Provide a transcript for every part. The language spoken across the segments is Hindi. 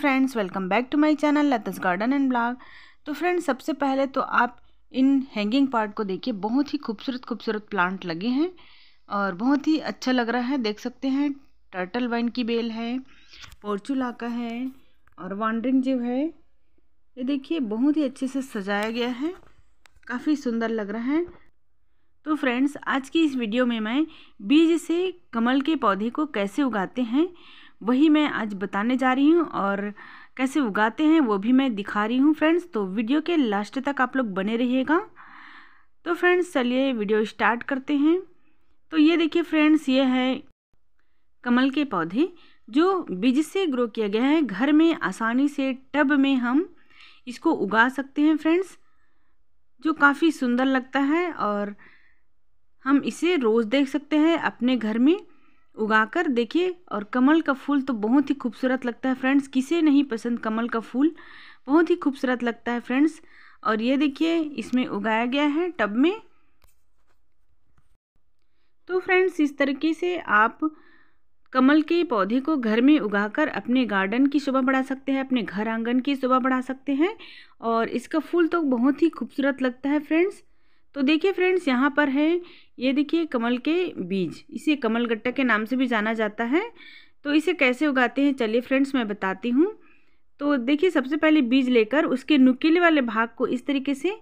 friends welcome back to my channel Lata's garden and blog तो फ्रेंड्स सबसे पहले तो आप इन हैंगिंग पार्ट को देखिए बहुत ही खूबसूरत खूबसूरत प्लांट लगे हैं और बहुत ही अच्छा लग रहा है देख सकते हैं टर्टल वाइन की बेल है पोर्चुला का है और वॉन्ड्रिंग जीव है ये देखिए बहुत ही अच्छे से सजाया गया है काफ़ी सुंदर लग रहा है तो फ्रेंड्स आज की इस वीडियो में मैं बीज से कमल के पौधे को कैसे उगाते हैं वही मैं आज बताने जा रही हूँ और कैसे उगाते हैं वो भी मैं दिखा रही हूँ फ्रेंड्स तो वीडियो के लास्ट तक आप लोग बने रहिएगा तो फ्रेंड्स चलिए वीडियो स्टार्ट करते हैं तो ये देखिए फ्रेंड्स ये है कमल के पौधे जो बीज से ग्रो किया गया है घर में आसानी से टब में हम इसको उगा सकते हैं फ्रेंड्स जो काफ़ी सुंदर लगता है और हम इसे रोज़ देख सकते हैं अपने घर में उगाकर देखिए और कमल का फूल तो बहुत ही खूबसूरत लगता है फ्रेंड्स किसे नहीं पसंद कमल का फूल बहुत ही खूबसूरत लगता है फ्रेंड्स और ये देखिए इसमें उगाया गया है टब में तो फ्रेंड्स इस तरीके से आप कमल के पौधे को घर में उगाकर अपने गार्डन की शोभा बढ़ा सकते हैं अपने घर आंगन की शोभा बढ़ा सकते हैं और इसका फूल तो बहुत ही खूबसूरत लगता है फ्रेंड्स तो देखिए फ्रेंड्स यहाँ पर है ये देखिए कमल के बीज इसे कमल गट्टा के नाम से भी जाना जाता है तो इसे कैसे उगाते हैं चलिए फ्रेंड्स मैं बताती हूँ तो देखिए सबसे पहले बीज लेकर उसके नुकीले वाले भाग को इस तरीके से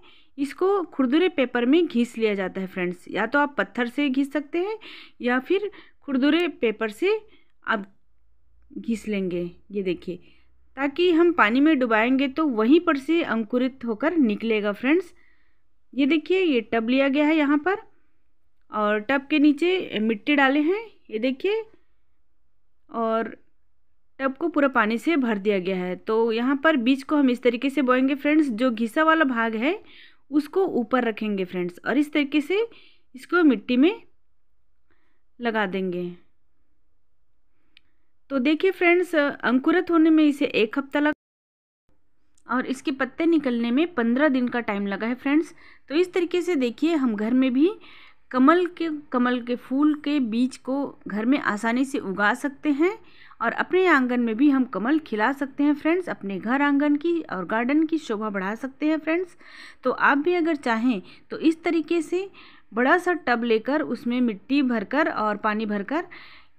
इसको खुरदुरे पेपर में घीस लिया जाता है फ्रेंड्स या तो आप पत्थर से घीस सकते हैं या फिर खुरदुरे पेपर से आप घिस लेंगे ये देखिए ताकि हम पानी में डुबाएंगे तो वहीं पर से अंकुरित होकर निकलेगा फ्रेंड्स ये देखिए ये टब लिया गया है यहाँ पर और टब के नीचे मिट्टी डाले हैं ये देखिए और टब को पूरा पानी से भर दिया गया है तो यहाँ पर बीज को हम इस तरीके से बोएंगे फ्रेंड्स जो घिसा वाला भाग है उसको ऊपर रखेंगे फ्रेंड्स और इस तरीके से इसको मिट्टी में लगा देंगे तो देखिए फ्रेंड्स अंकुरित होने में इसे एक हफ्ता लग और इसके पत्ते निकलने में पंद्रह दिन का टाइम लगा है फ्रेंड्स तो इस तरीके से देखिए हम घर में भी कमल के कमल के फूल के बीज को घर में आसानी से उगा सकते हैं और अपने आंगन में भी हम कमल खिला सकते हैं फ्रेंड्स अपने घर आंगन की और गार्डन की शोभा बढ़ा सकते हैं फ्रेंड्स तो आप भी अगर चाहें तो इस तरीके से बड़ा सा टब लेकर उसमें मिट्टी भरकर और पानी भरकर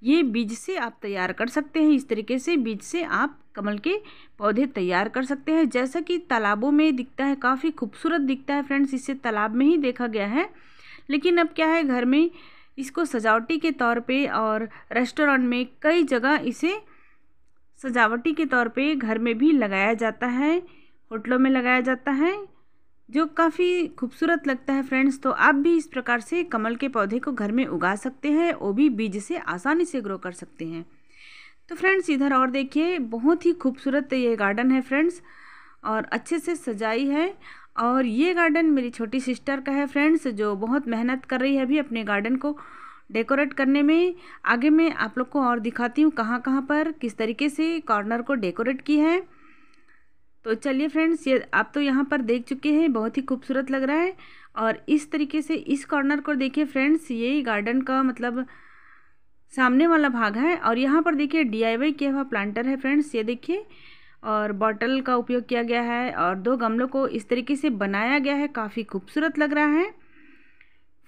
ये बीज से आप तैयार कर सकते हैं इस तरीके से बीज से आप कमल के पौधे तैयार कर सकते हैं जैसा कि तालाबों में दिखता है काफ़ी खूबसूरत दिखता है फ्रेंड्स इसे तालाब में ही देखा गया है लेकिन अब क्या है घर में इसको सजावटी के तौर पे और रेस्टोरेंट में कई जगह इसे सजावटी के तौर पे घर में भी लगाया जाता है होटलों में लगाया जाता है जो काफ़ी खूबसूरत लगता है फ्रेंड्स तो आप भी इस प्रकार से कमल के पौधे को घर में उगा सकते हैं वो भी बीज से आसानी से ग्रो कर सकते हैं तो फ्रेंड्स इधर और देखिए बहुत ही खूबसूरत ये गार्डन है फ्रेंड्स और अच्छे से सजाई है और ये गार्डन मेरी छोटी सिस्टर का है फ्रेंड्स जो बहुत मेहनत कर रही है अभी अपने गार्डन को डेकोरेट करने में आगे मैं आप लोग को और दिखाती हूँ कहाँ कहाँ पर किस तरीके से कॉर्नर को डेकोरेट की है तो चलिए फ्रेंड्स ये आप तो यहाँ पर देख चुके हैं बहुत ही खूबसूरत लग रहा है और इस तरीके से इस कॉर्नर को देखिए फ्रेंड्स ये गार्डन का मतलब सामने वाला भाग है और यहाँ पर देखिए डीआईवाई किया हुआ प्लांटर है फ्रेंड्स ये देखिए और बॉटल का उपयोग किया गया है और दो गमलों को इस तरीके से बनाया गया है काफ़ी खूबसूरत लग रहा है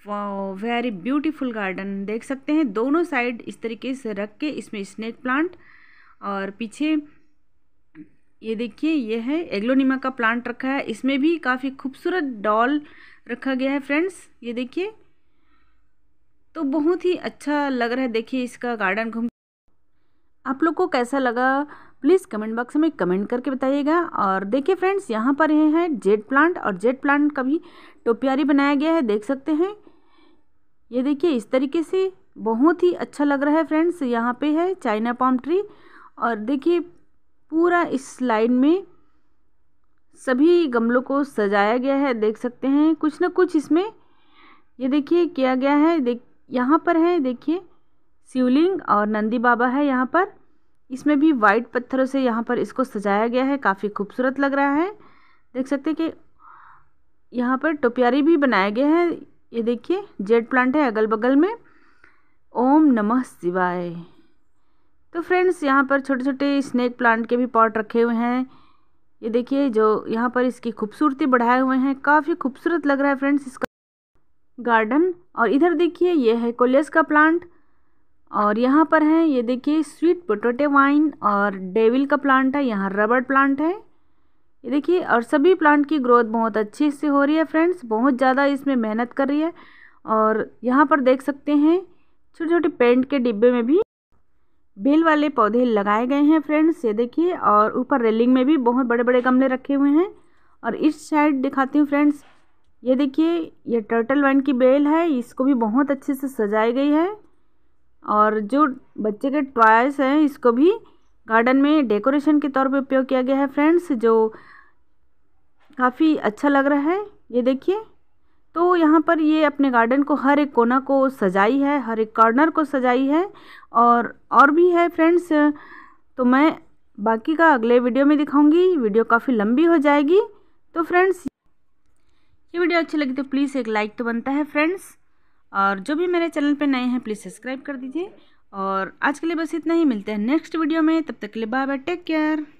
वाओ वेरी ब्यूटीफुल गार्डन देख सकते हैं दोनों साइड इस तरीके से रख के इसमें स्नेक प्लांट और पीछे ये देखिए ये है एग्लोनिमा का प्लांट रखा है इसमें भी काफ़ी खूबसूरत डॉल रखा गया है फ्रेंड्स ये देखिए तो बहुत ही अच्छा लग रहा है देखिए इसका गार्डन घूम आप लोग को कैसा लगा प्लीज़ कमेंट बॉक्स में कमेंट करके बताइएगा और देखिए फ्रेंड्स यहाँ पर ये है जेड प्लांट और जेड प्लांट का भी टोपियारी बनाया गया है देख सकते हैं ये देखिए इस तरीके से बहुत ही अच्छा लग रहा है फ्रेंड्स यहाँ पे है चाइना पॉम ट्री और देखिए पूरा इस स्लाइड में सभी गमलों को सजाया गया है देख सकते हैं कुछ ना कुछ इसमें ये देखिए किया गया है देख यहाँ पर है देखिए शिवलिंग और नंदी बाबा है यहाँ पर इसमें भी वाइट पत्थरों से यहाँ पर इसको सजाया गया है काफ़ी खूबसूरत लग रहा है देख सकते हैं कि यहाँ पर टोपियारी भी बनाया गया है ये देखिए जेड प्लांट है अगल बगल में ओम नमः शिवाय तो फ्रेंड्स यहाँ पर छोटे छोटे स्नेक प्लांट के भी पॉट रखे हुए हैं ये देखिए जो यहाँ पर इसकी खूबसूरती बढ़ाए हुए हैं काफ़ी खूबसूरत लग रहा है फ्रेंड्स इसका गार्डन और इधर देखिए ये है कोलेस का प्लांट और यहाँ पर है ये देखिए स्वीट पोटोटे वाइन और डेविल का प्लांट है यहाँ रबड़ प्लांट है ये देखिए और सभी प्लांट की ग्रोथ बहुत अच्छे से हो रही है फ्रेंड्स बहुत ज़्यादा इसमें मेहनत कर रही है और यहाँ पर देख सकते हैं छोटे छोटे पेंट के डिब्बे में भी बेल वाले पौधे लगाए गए हैं फ्रेंड्स ये देखिए और ऊपर रेलिंग में भी बहुत बड़े बड़े गमले रखे हुए हैं और इस साइड दिखाती हूँ फ्रेंड्स ये देखिए ये टर्टल वाइन की बेल है इसको भी बहुत अच्छे से सजाई गई है और जो बच्चे के टॉयस हैं इसको भी गार्डन में डेकोरेशन के तौर पर उपयोग किया गया है फ्रेंड्स जो काफ़ी अच्छा लग रहा है ये देखिए तो यहाँ पर ये अपने गार्डन को हर एक कोना को सजाई है हर एक कॉर्नर को सजाई है और और भी है फ्रेंड्स तो मैं बाकी का अगले वीडियो में दिखाऊंगी वीडियो काफ़ी लंबी हो जाएगी तो फ्रेंड्स ये वीडियो अच्छी लगी तो प्लीज़ एक लाइक तो बनता है फ्रेंड्स और जो भी मेरे चैनल पर नए हैं प्लीज़ सब्सक्राइब कर दीजिए और आज के लिए बस इतना ही मिलते हैं नेक्स्ट वीडियो में तब तक के लिए बाय बाय टेक केयर